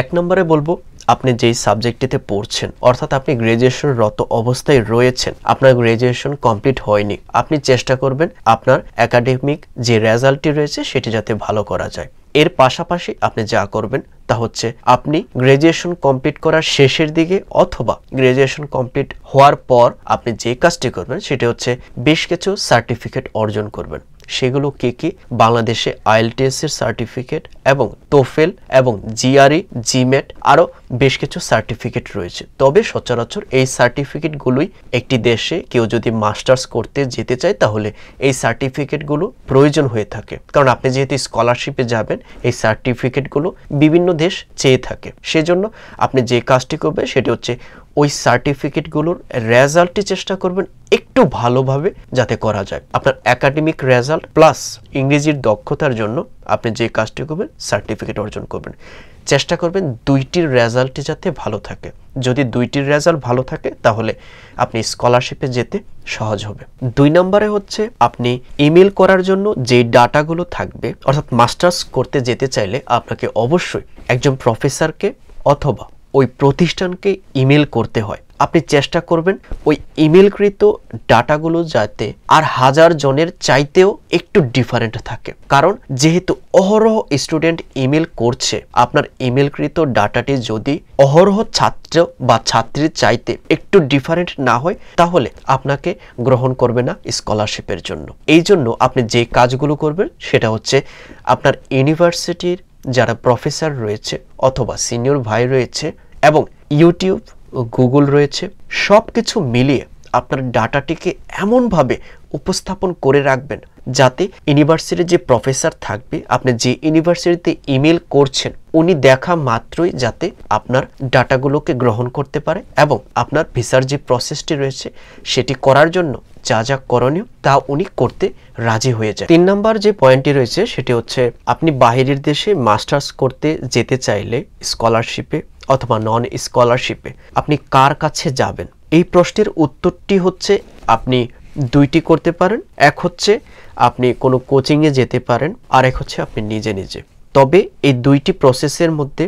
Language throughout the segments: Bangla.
এক নম্বরে বলবো আপনি যেই সাবজেক্টটিতে পড়ছেন অর্থাৎ আপনি গ্রাজুয়েশন রত অবস্থায় রয়েছেন আপনার গ্রাজুয়েশন কমপ্লিট হয়নি আপনি চেষ্টা করবেন আপনার একাডেমিক যে রেজাল্টটি রয়েছে সেটি যাতে ভালো করা যায় এর পাশাপাশি আপনি যা করবেন তা হচ্ছে আপনি গ্রাজুয়েশন কমপ্লিট করার শেষের দিকে অথবা গ্রাজুয়েশন কমপ্লিট হওয়ার পর আপনি যে কাজটি করবেন সেটি হচ্ছে বেশ কিছু সার্টিফিকেট অর্জন করবেন সেগুলো কে কে বাংলাদেশে আইএলটিএস এর সার্টিফিকেট এবং তোফেল এবং জিআরই জিমেট আরও বেশ কিছু সার্টিফিকেট রয়েছে তবে সচরাচর এই সার্টিফিকেটগুলোই একটি দেশে কেউ যদি মাস্টার্স করতে যেতে চায় তাহলে এই সার্টিফিকেটগুলো প্রয়োজন হয়ে থাকে কারণ আপনি যেহেতু স্কলারশিপে যাবেন এই সার্টিফিকেটগুলো বিভিন্ন দেশ চেয়ে থাকে সেজন্য আপনি যে কাজটি করবেন সেটি হচ্ছে ওই সার্টিফিকেটগুলোর রেজাল্টটি চেষ্টা করবেন একটু ভালোভাবে যাতে করা যায় আপনার একাডেমিক রেজাল্ট প্লাস ইংরেজির দক্ষতার জন্য আপনি যে কাজটি করবেন সার্টিফিকেট অর্জন করবেন চেষ্টা করবেন দুইটির রেজাল্টটি যাতে ভালো থাকে যদি দুইটির রেজাল্ট ভালো থাকে তাহলে আপনি স্কলারশিপে যেতে সহজ হবে দুই নম্বরে হচ্ছে আপনি ইমেল করার জন্য যে ডাটাগুলো থাকবে অর্থাৎ মাস্টার্স করতে যেতে চাইলে আপনাকে অবশ্যই একজন প্রফেসরকে অথবা ওই প্রতিষ্ঠানকে ইমেল করতে হয় আপনি চেষ্টা করবেন ওই ইমেলকৃত ডাটাগুলো যাতে আর হাজার জনের চাইতেও একটু ডিফারেন্ট থাকে কারণ যেহেতু অহরহ স্টুডেন্ট ইমেল করছে আপনার ইমেলকৃত ডাটাটি যদি অহরহ ছাত্র বা ছাত্রীর চাইতে একটু ডিফারেন্ট না হয় তাহলে আপনাকে গ্রহণ করবে না স্কলারশিপের জন্য এই জন্য আপনি যে কাজগুলো করবেন সেটা হচ্ছে আপনার ইউনিভার্সিটির যারা প্রফেসর রয়েছে অথবা সিনিয়র ভাই রয়েছে এবং ইউটিউব ও গুগল রয়েছে সব কিছু মিলিয়ে আপনার ডাটাটিকে এমনভাবে উপস্থাপন করে রাখবেন যাতে ইউনিভার্সিটির যে প্রফেসর থাকবে আপনি যে ইউনিভার্সিটিতে ইমেল করছেন উনি দেখা মাত্রই যাতে আপনার ডাটাগুলোকে গ্রহণ করতে পারে এবং আপনার ভিসার যে প্রসেসটি রয়েছে সেটি করার জন্য যা যা করণীয় তা উনি করতে রাজি হয়ে যায় তিন নম্বর যে পয়েন্টটি রয়েছে সেটি হচ্ছে আপনি বাহিরের দেশে মাস্টার্স করতে যেতে চাইলে স্কলারশিপে অথবা নন স্কলারশিপে আপনি কার কাছে যাবেন এই প্রশ্নের উত্তরটি হচ্ছে আপনি দুইটি করতে পারেন এক হচ্ছে আপনি কোনো কোচিংয়ে যেতে পারেন আর এক হচ্ছে আপনি নিজে নিজে তবে এই দুইটি প্রসেসের মধ্যে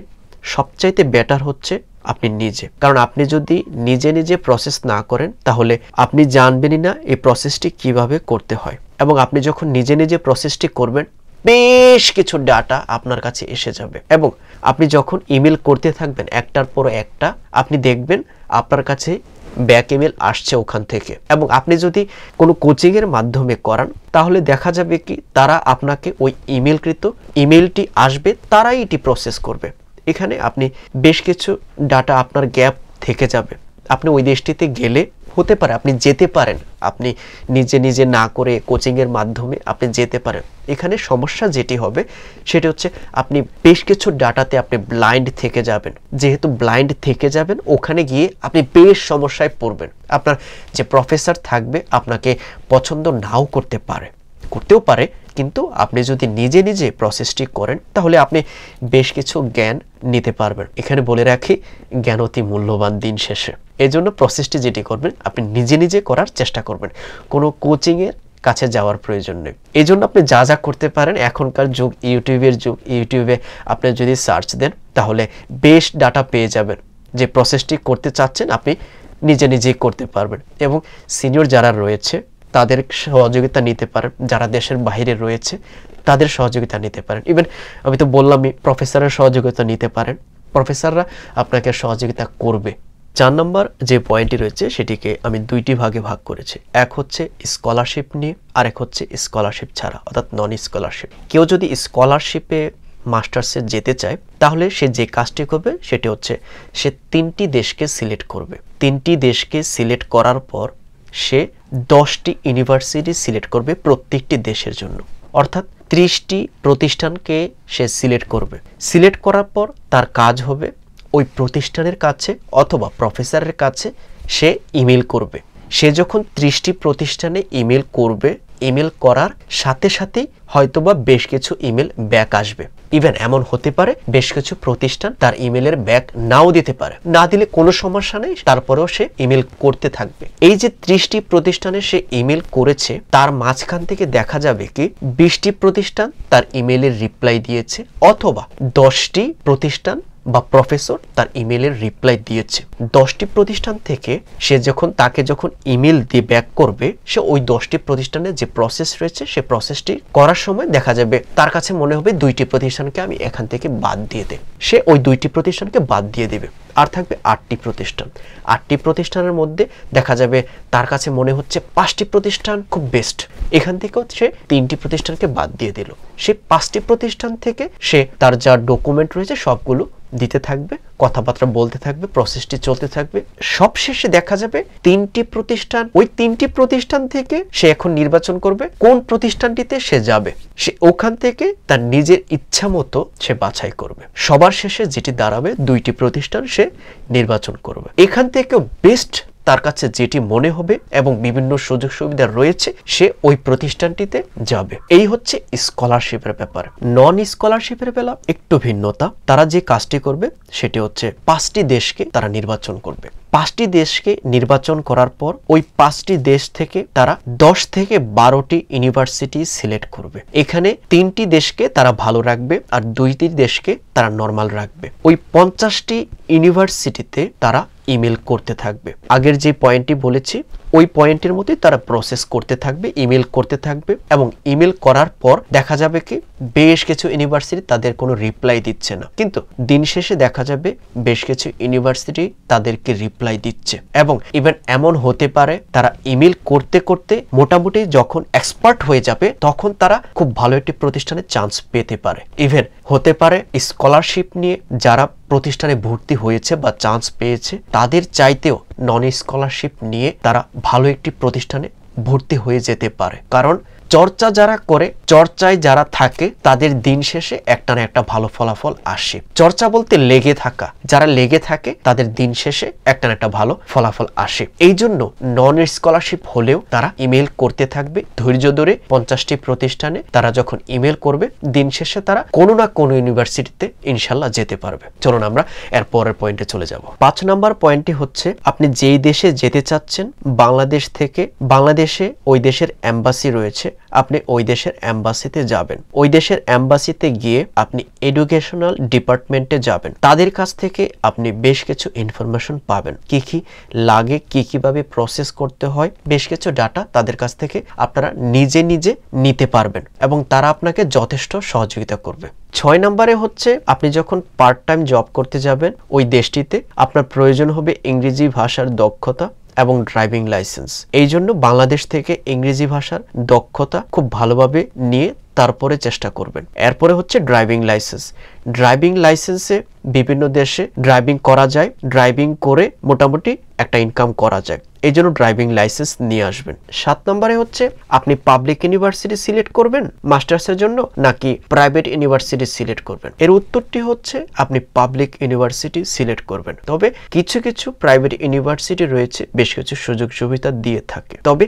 সবচাইতে বেটার হচ্ছে আপনি নিজে কারণ আপনি যদি নিজে নিজে প্রসেস না করেন তাহলে আপনি জানবেনই না এই প্রসেসটি কিভাবে করতে হয় এবং আপনি যখন নিজে নিজে প্রসেসটি করবেন বেশ কিছু ডাটা আপনার কাছে এসে যাবে এবং আপনি যখন ইমেল করতে থাকবেন একটার পর একটা আপনি দেখবেন আপনার কাছে ব্যাক ইমেল আসছে ওখান থেকে এবং আপনি যদি কোনো কোচিংয়ের মাধ্যমে করান তাহলে দেখা যাবে কি তারা আপনাকে ওই ইমেলকৃত ইমেলটি আসবে তারাই এটি প্রসেস করবে এখানে আপনি বেশ কিছু ডাটা আপনার গ্যাপ থেকে যাবে আপনি ওই দেশটিতে গেলে হতে পারে আপনি যেতে পারেন আপনি নিজে নিজে না করে কোচিংয়ের মাধ্যমে আপনি যেতে পারেন এখানে সমস্যা যেটি হবে সেটি হচ্ছে আপনি বেশ কিছু ডাটাতে আপনি ব্লাইন্ড থেকে যাবেন যেহেতু ব্লাইন্ড থেকে যাবেন ওখানে গিয়ে আপনি বেশ সমস্যায় পড়বেন আপনার যে প্রফেসর থাকবে আপনাকে পছন্দ নাও করতে পারে করতেও পারে কিন্তু আপনি যদি নিজে নিজে প্রসেসটি করেন তাহলে আপনি বেশ কিছু জ্ঞান নিতে পারবেন এখানে বলে রাখি জ্ঞান অতি মূল্যবান দিন শেষে এই জন্য প্রসেসটি যেটি করবেন আপনি নিজে নিজে করার চেষ্টা করবেন কোনো কোচিংয়ের কাছে যাওয়ার প্রয়োজন নেই এই জন্য আপনি যা যা করতে পারেন এখনকার যুগ ইউটিউবের যুগ ইউটিউবে আপনি যদি সার্চ দেন তাহলে বেশ ডাটা পেয়ে যাবেন যে প্রসেসটি করতে চাচ্ছেন আপনি নিজে নিজেই করতে পারবেন এবং সিনিয়র যারা রয়েছে তাদের সহযোগিতা নিতে পারেন যারা দেশের বাইরে রয়েছে তাদের সহযোগিতা নিতে পারেন ইভেন আমি তো বললামই প্রফেসরের সহযোগিতা নিতে পারেন প্রফেসররা আপনাকে সহযোগিতা করবে চার নম্বর যে পয়েন্টটি রয়েছে সেটিকে আমি দুইটি ভাগে ভাগ করেছি এক হচ্ছে স্কলারশিপ নিয়ে আরেক হচ্ছে স্কলারশিপ ছাড়া অর্থাৎ নন স্কলারশিপ কেউ যদি স্কলারশিপে মাস্টার্সে যেতে চায় তাহলে সে যে কাজটি করবে সেটি হচ্ছে সে তিনটি দেশকে সিলেক্ট করবে তিনটি দেশকে সিলেক্ট করার পর সে দশটি ইউনিভার্সিটি সিলেক্ট করবে প্রত্যেকটি দেশের জন্য অর্থাৎ ত্রিশটি প্রতিষ্ঠানকে সে সিলেক্ট করবে সিলেক্ট করার পর তার কাজ হবে ওই প্রতিষ্ঠানের কাছে অথবা প্রফেসরের কাছে সে ইমেল করবে সে যখন ত্রিশটি প্রতিষ্ঠানে ইমেল করবে ইমেল করার সাথে সাথেই হয়তোবা বেশ কিছু ইমেল ব্যাক আসবে ইভেন এমন হতে পারে বেশ কিছু প্রতিষ্ঠান তার ইমেলের ব্যাক নাও দিতে পারে না দিলে কোনো সমস্যা নেই তারপরেও সে ইমেল করতে থাকবে এই যে ত্রিশটি প্রতিষ্ঠানে সে ইমেল করেছে তার মাঝখান থেকে দেখা যাবে কি বিশটি প্রতিষ্ঠান তার ইমেলের রিপ্লাই দিয়েছে অথবা দশটি প্রতিষ্ঠান বা প্রফেসর তার ইমেলের রিপ্লাই দিয়েছে দশটি প্রতিষ্ঠান থেকে সে যখন তাকে যখন ইমেল দিয়ে ব্যাক করবে সে ওই দশটি প্রতিষ্ঠানের যে প্রসেস রয়েছে সে প্রসেসটি করার সময় দেখা যাবে তার কাছে মনে হবে দুইটি প্রতিষ্ঠানকে আমি এখান থেকে বাদ দিয়ে দেব সে ওই দুইটি প্রতিষ্ঠানকে বাদ দিয়ে দেবে আর থাকবে আটটি প্রতিষ্ঠান আটটি প্রতিষ্ঠানের মধ্যে দেখা যাবে তার কাছে মনে হচ্ছে পাঁচটি প্রতিষ্ঠান খুব বেস্ট এখান থেকেও সে তিনটি প্রতিষ্ঠানকে বাদ দিয়ে দিল সে পাঁচটি প্রতিষ্ঠান থেকে সে তার যা ডকুমেন্ট রয়েছে সবগুলো দিতে থাকবে কথাবার্তা বলতে থাকবে প্রসেসটি চলতে থাকবে সবশেষে দেখা যাবে তিনটি প্রতিষ্ঠান ওই তিনটি প্রতিষ্ঠান থেকে সে এখন নির্বাচন করবে কোন প্রতিষ্ঠানটিতে সে যাবে সে ওখান থেকে তার নিজের ইচ্ছা মতো সে বাছাই করবে সবার শেষে যেটি দাঁড়াবে দুইটি প্রতিষ্ঠান সে নির্বাচন করবে এখান থেকে বেস্ট তার কাছে যেটি মনে হবে এবং বিভিন্ন সুযোগ সুবিধা রয়েছে সে ওই প্রতিষ্ঠানটিতে যাবে এই হচ্ছে স্কলারশিপের ব্যাপার নন স্কলারশিপের বেলা একটু ভিন্নতা তারা যে কাজটি করবে সেটি হচ্ছে পাঁচটি দেশকে তারা নির্বাচন করবে পাঁচটি দেশকে নির্বাচন করার পর ওই পাঁচটি দেশ থেকে তারা দশ থেকে বারোটি ইউনিভার্সিটি সিলেক্ট করবে এখানে তিনটি দেশকে তারা ভালো রাখবে আর দুইটি দেশকে তারা নর্মাল রাখবে ওই পঞ্চাশটি ইউনিভার্সিটিতে তারা ইমেল করতে থাকবে আগের যে পয়েন্টটি বলেছি ওই পয়েন্টের মধ্যে তারা প্রসেস করতে থাকবে ইমেল করতে থাকবে এবং ইমেল করার পর দেখা যাবে কি বেশ কিছু ইউনিভার্সিটি তাদের কোনো রিপ্লাই দিচ্ছে না কিন্তু দিন শেষে দেখা যাবে বেশ কিছু ইউনিভার্সিটি তাদেরকে রিপ্লাই দিচ্ছে এবং ইভেন এমন হতে পারে তারা ইমেল করতে করতে মোটামুটি যখন এক্সপার্ট হয়ে যাবে তখন তারা খুব ভালো একটি প্রতিষ্ঠানে চান্স পেতে পারে ইভেন হতে পারে স্কলারশিপ নিয়ে যারা প্রতিষ্ঠানে ভর্তি হয়েছে বা চান্স পেয়েছে তাদের চাইতেও নন স্কলারশিপ নিয়ে তারা ভালো একটি প্রতিষ্ঠানে ভর্তি হয়ে যেতে পারে কারণ চর্চা যারা করে চর্চায় যারা থাকে তাদের দিন শেষে একটা না একটা ভালো ফলাফল আসে চর্চা বলতে লেগে থাকা যারা লেগে থাকে তাদের দিন শেষে একটা না একটা ভালো ফলাফল আসে এই জন্য নন স্কলারশিপ হলেও তারা ইমেল করতে থাকবে ধৈর্য ধরে পঞ্চাশটি প্রতিষ্ঠানে তারা যখন ইমেল করবে দিন শেষে তারা কোনো না কোনো ইউনিভার্সিটিতে ইনশাল্লাহ যেতে পারবে চলুন আমরা এর পরের পয়েন্টে চলে যাব পাঁচ নাম্বার পয়েন্টটি হচ্ছে আপনি যেই দেশে যেতে চাচ্ছেন বাংলাদেশ থেকে বাংলাদেশে ওই দেশের অ্যাম্বাসি রয়েছে আপনি ওই দেশের অ্যাম্বাসিতে যাবেন ওই দেশের অ্যাম্বাসিতে গিয়ে আপনি এডুকেশনাল ডিপার্টমেন্টে যাবেন তাদের কাছ থেকে আপনি বেশ কিছু ইনফরমেশন পাবেন কি কি লাগে কি কিভাবে প্রসেস করতে হয় বেশ কিছু ডাটা তাদের কাছ থেকে আপনারা নিজে নিজে নিতে পারবেন এবং তারা আপনাকে যথেষ্ট সহযোগিতা করবে ছয় নম্বরে হচ্ছে আপনি যখন পার্ট টাইম জব করতে যাবেন ওই দেশটিতে আপনার প্রয়োজন হবে ইংরেজি ভাষার দক্ষতা এবং ড্রাইভিং লাইসেন্স এই জন্য বাংলাদেশ থেকে ইংরেজি ভাষার দক্ষতা খুব ভালোভাবে নিয়ে তারপরে চেষ্টা করবেন এরপরে হচ্ছে ড্রাইভিং লাইসেন্স ড্রাইভিং লাইসেন্সে বিভিন্ন দেশে ড্রাইভিং করা যায় ড্রাইভিং করে মোটামুটি একটা ইনকাম করা যায় এই জন্য ড্রাইভিং লাইসেন্স নিয়ে আসবেন সাত নম্বরে হচ্ছে আপনি পাবলিক ইউনিভার্সিটি সিলেক্ট করবেন মাস্টার্সের জন্য নাকি প্রাইভেট ইউনিভার্সিটি সিলেক্ট করবেন এর উত্তরটি হচ্ছে আপনি পাবলিক ইউনিভার্সিটি সিলেক্ট করবেন তবে কিছু কিছু প্রাইভেট ইউনিভার্সিটি রয়েছে বেশ কিছু সুযোগ সুবিধা দিয়ে থাকে তবে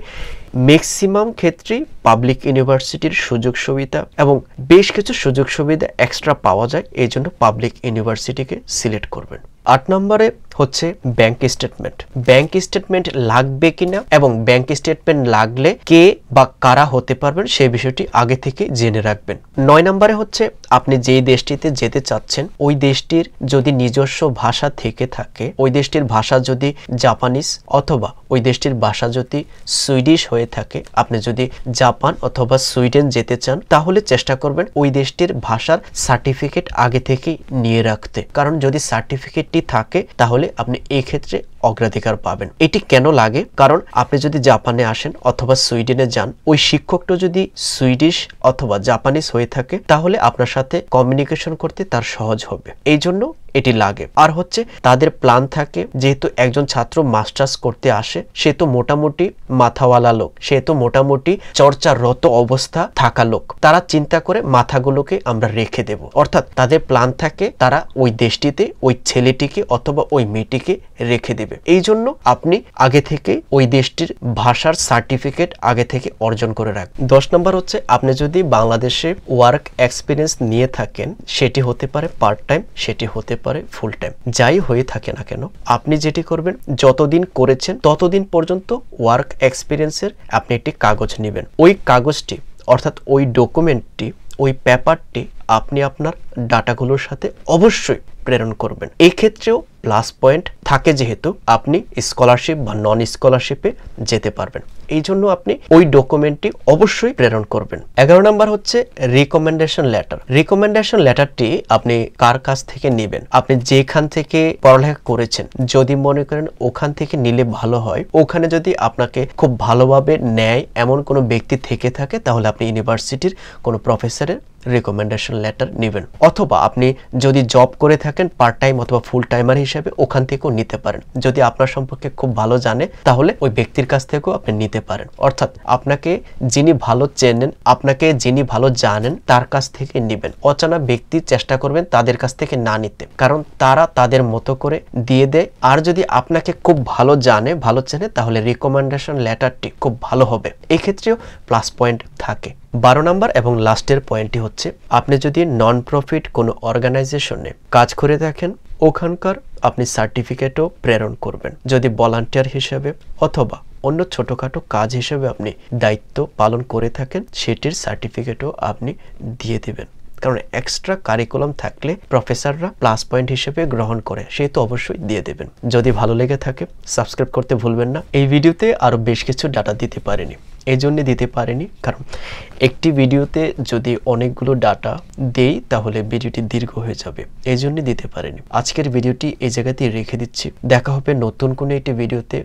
ম্যাক্সিমাম ক্ষেত্রেই পাবলিক ইউনিভার্সিটির সুযোগ সুবিধা এবং বেশ কিছু সুযোগ সুবিধা এক্সট্রা পাওয়া যায় এই জন্য পাবলিক ইউনিভার্সিটিকে সিলেক্ট করবেন আট নম্বরে হচ্ছে ব্যাংক স্টেটমেন্ট ব্যাংক স্টেটমেন্ট লাগবে কিনা এবং ব্যাংক স্টেটমেন্ট লাগলে কে বা কারা হতে পারবেন সেই বিষয়টি আগে থেকে জেনে রাখবেন নয় নম্বরে হচ্ছে আপনি যেই দেশটিতে যেতে চাচ্ছেন ওই দেশটির যদি নিজস্ব ভাষা থেকে থাকে ওই দেশটির ভাষা যদি জাপানিস অথবা ওই দেশটির ভাষা যদি সুইডিশ হয়ে থাকে আপনি যদি জাপান অথবা সুইডেন যেতে চান তাহলে চেষ্টা করবেন ওই দেশটির ভাষার সার্টিফিকেট আগে থেকে নিয়ে রাখতে কারণ যদি সার্টিফিকেটটি থাকে তাহলে তাহলে আপনি এই ক্ষেত্রে অগ্রাধিকার পাবেন এটি কেন লাগে কারণ আপনি যদি জাপানে আসেন অথবা সুইডেনে যান ওই শিক্ষকটা যদি সুইডিশ অথবা জাপানিজ হয়ে থাকে তাহলে আপনার সাথে কমিউনিকেশন করতে তার সহজ হবে এই জন্য এটি লাগে আর হচ্ছে তাদের প্ল্যান থাকে যেহেতু একজন ছাত্র মাস্টার্স করতে আসে সে তো মোটামুটি মাথাওয়ালা লোক সে তো মোটামুটি চর্চারত অবস্থা থাকা লোক তারা চিন্তা করে মাথাগুলোকে আমরা রেখে দেব অর্থাৎ তাদের প্ল্যান থাকে তারা ওই দেশটিতে ওই ছেলেটিকে অথবা ওই মেয়েটিকে রেখে দেবে দেবে এই জন্য আপনি আগে থেকে ওই দেশটির ভাষার সার্টিফিকেট আগে থেকে অর্জন করে রাখবেন দশ নম্বর হচ্ছে আপনি যদি বাংলাদেশে ওয়ার্ক এক্সপিরিয়েন্স নিয়ে থাকেন সেটি হতে পারে পার্ট টাইম সেটি হতে পারে ফুল টাইম যাই হয়ে থাকে না কেন আপনি যেটি করবেন যতদিন করেছেন ততদিন পর্যন্ত ওয়ার্ক এক্সপিরিয়েন্সের আপনি একটি কাগজ নেবেন ওই কাগজটি অর্থাৎ ওই ডকুমেন্টটি ওই পেপারটি আপনি আপনার ডাটাগুলোর সাথে অবশ্যই প্রেরণ করবেন এক্ষেত্রেও প্লাস পয়েন্ট থাকে যেহেতু আপনি স্কলারশিপ বা নন স্কলারশিপে যেতে পারবেন এই জন্য আপনি ওই ডকুমেন্টটি অবশ্যই প্রেরণ করবেন এগারো নাম্বার হচ্ছে রিকমেন্ডেশন লেটার রিকমেন্ডেশন লেটারটি আপনি কার কাছ থেকে নেবেন আপনি যেখান থেকে পড়ালেখা করেছেন যদি মনে করেন ওখান থেকে নিলে ভালো হয় ওখানে যদি আপনাকে খুব ভালোভাবে নেয় এমন কোনো ব্যক্তি থেকে থাকে তাহলে আপনি ইউনিভার্সিটির কোনো প্রফেসরের রেকমেন্ডেশন লেটার নেবেন অথবা আপনি যদি জব করে থাকেন পার্ট টাইম অথবা ফুল টাইমার হিসেবে ওখান থেকেও নিতে পারেন যদি আপনার সম্পর্কে খুব ভালো জানে তাহলে ওই ব্যক্তির কাছ থেকেও আপনি নিতে পারেন অর্থাৎ আপনাকে যিনি ভালো চেনেন আপনাকে যিনি ভালো জানেন তার কাছ থেকে নেবেন অচানা ব্যক্তি চেষ্টা করবেন তাদের কাছ থেকে না নিতে কারণ তারা তাদের মতো করে দিয়ে দেয় আর যদি আপনাকে খুব ভালো জানে ভালো চেনে তাহলে রিকমেন্ডেশন লেটারটি খুব ভালো হবে এক্ষেত্রেও প্লাস পয়েন্ট থাকে বারো নম্বর এবং লাস্টের পয়েন্টটি হচ্ছে আপনি যদি নন প্রফিট কোনো অর্গানাইজেশনে কাজ করে থাকেন ওখানকার আপনি সার্টিফিকেটও প্রেরণ করবেন যদি ভলান্টিয়ার হিসেবে অথবা অন্য ছোটোখাটো কাজ হিসেবে আপনি দায়িত্ব পালন করে থাকেন সেটির সার্টিফিকেটও আপনি দিয়ে দেবেন কারণ এক্সট্রা কারিকুলাম থাকলে প্রফেসররা প্লাস পয়েন্ট হিসেবে গ্রহণ করে সেহেতু তো অবশ্যই দিয়ে দেবেন যদি ভালো লেগে থাকে সাবস্ক্রাইব করতে ভুলবেন না এই ভিডিওতে আরও বেশ কিছু ডাটা দিতে পারেনি এই জন্যে দিতে পারেনি কারণ একটি ভিডিওতে যদি অনেকগুলো ডাটা দেই তাহলে ভিডিওটি দীর্ঘ হয়ে যাবে এই জন্যে দিতে পারেনি আজকের ভিডিওটি এই জায়গাতেই রেখে দিচ্ছি দেখা হবে নতুন কোনো একটি ভিডিওতে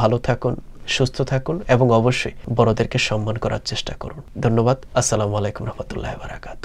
ভালো থাকুন সুস্থ থাকুন এবং অবশ্যই বড়দেরকে সম্মান করার চেষ্টা করুন ধন্যবাদ আসসালামু আলাইকুম রহমতুল্লাহ বারাকাত